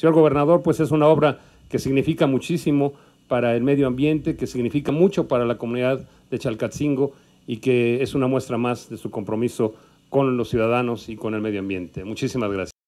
Señor gobernador, pues es una obra que significa muchísimo para el medio ambiente, que significa mucho para la comunidad de Chalcatzingo y que es una muestra más de su compromiso con los ciudadanos y con el medio ambiente. Muchísimas gracias.